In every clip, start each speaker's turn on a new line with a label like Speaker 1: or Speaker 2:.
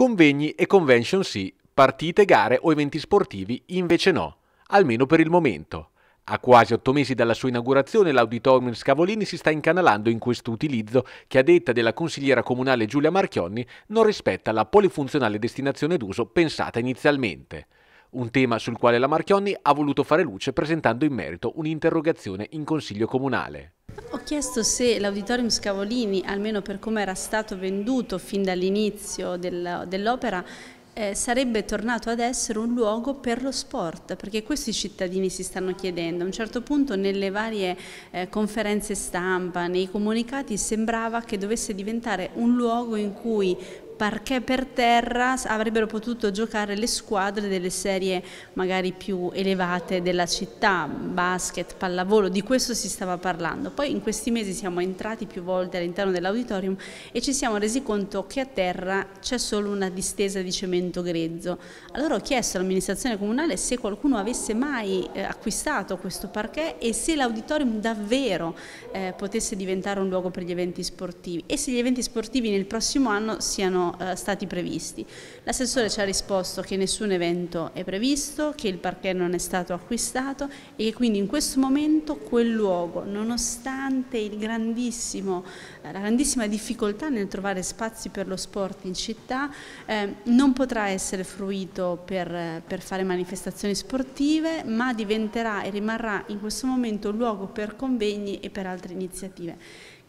Speaker 1: Convegni e convention sì, partite, gare o eventi sportivi invece no, almeno per il momento. A quasi otto mesi dalla sua inaugurazione l'auditorium Scavolini si sta incanalando in questo utilizzo che a detta della consigliera comunale Giulia Marchionni non rispetta la polifunzionale destinazione d'uso pensata inizialmente. Un tema sul quale la Marchionni ha voluto fare luce presentando in merito un'interrogazione in Consiglio Comunale
Speaker 2: ho chiesto se l'Auditorium Scavolini, almeno per come era stato venduto fin dall'inizio dell'opera, eh, sarebbe tornato ad essere un luogo per lo sport, perché questi cittadini si stanno chiedendo. A un certo punto nelle varie eh, conferenze stampa, nei comunicati, sembrava che dovesse diventare un luogo in cui parquet per terra avrebbero potuto giocare le squadre delle serie magari più elevate della città, basket, pallavolo, di questo si stava parlando. Poi in questi mesi siamo entrati più volte all'interno dell'auditorium e ci siamo resi conto che a terra c'è solo una distesa di cemento grezzo. Allora ho chiesto all'amministrazione comunale se qualcuno avesse mai eh, acquistato questo parquet e se l'auditorium davvero eh, potesse diventare un luogo per gli eventi sportivi e se gli eventi sportivi nel prossimo anno siano eh, stati previsti. L'assessore ci ha risposto che nessun evento è previsto, che il parquet non è stato acquistato e che quindi in questo momento quel luogo, nonostante grandissimo, la grandissima difficoltà nel trovare spazi per lo sport in città, eh, non potrà essere fruito per, per fare manifestazioni sportive, ma diventerà e rimarrà in questo momento luogo per convegni e per altre iniziative.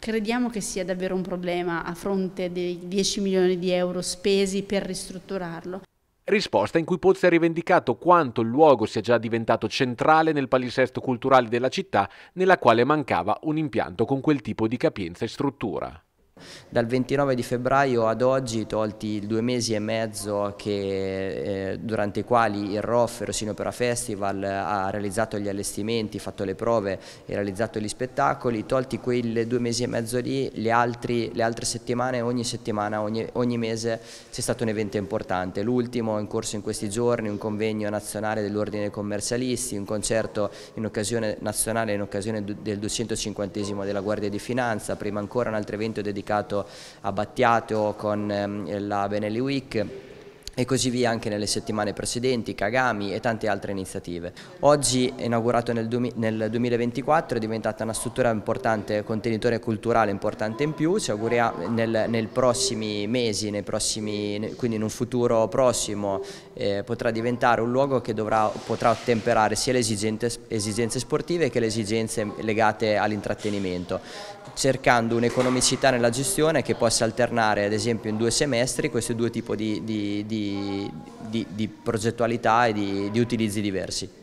Speaker 2: Crediamo che sia davvero un problema a fronte dei 10 milioni di euro spesi per ristrutturarlo.
Speaker 1: Risposta in cui Pozzi ha rivendicato quanto il luogo sia già diventato centrale nel palisesto culturale della città, nella quale mancava un impianto con quel tipo di capienza e struttura. Dal 29 di febbraio ad oggi,
Speaker 3: tolti i due mesi e mezzo che eh, durante i quali il ROF Rosino Opera Festival ha realizzato gli allestimenti, fatto le prove e realizzato gli spettacoli, tolti quei due mesi e mezzo lì, le, altri, le altre settimane, ogni settimana, ogni, ogni mese c'è stato un evento importante, l'ultimo in corso in questi giorni, un convegno nazionale dell'Ordine dei Commercialisti, un concerto in occasione nazionale in occasione del 250 della Guardia di Finanza, prima ancora un altro evento dedicato a Battiato con ehm, la Benelli Week e così via anche nelle settimane precedenti, Kagami e tante altre iniziative. Oggi, inaugurato nel, 2024, è diventata una struttura importante, contenitore culturale importante in più, ci auguriamo nel, nei prossimi mesi, nei prossimi, quindi in un futuro prossimo, eh, potrà diventare un luogo che dovrà, potrà ottemperare sia le esigenze, esigenze sportive che le esigenze legate all'intrattenimento, cercando un'economicità nella gestione che possa alternare ad esempio in due semestri questi due tipi di, di, di di, di, progettualità e di, di utilizzi diversi.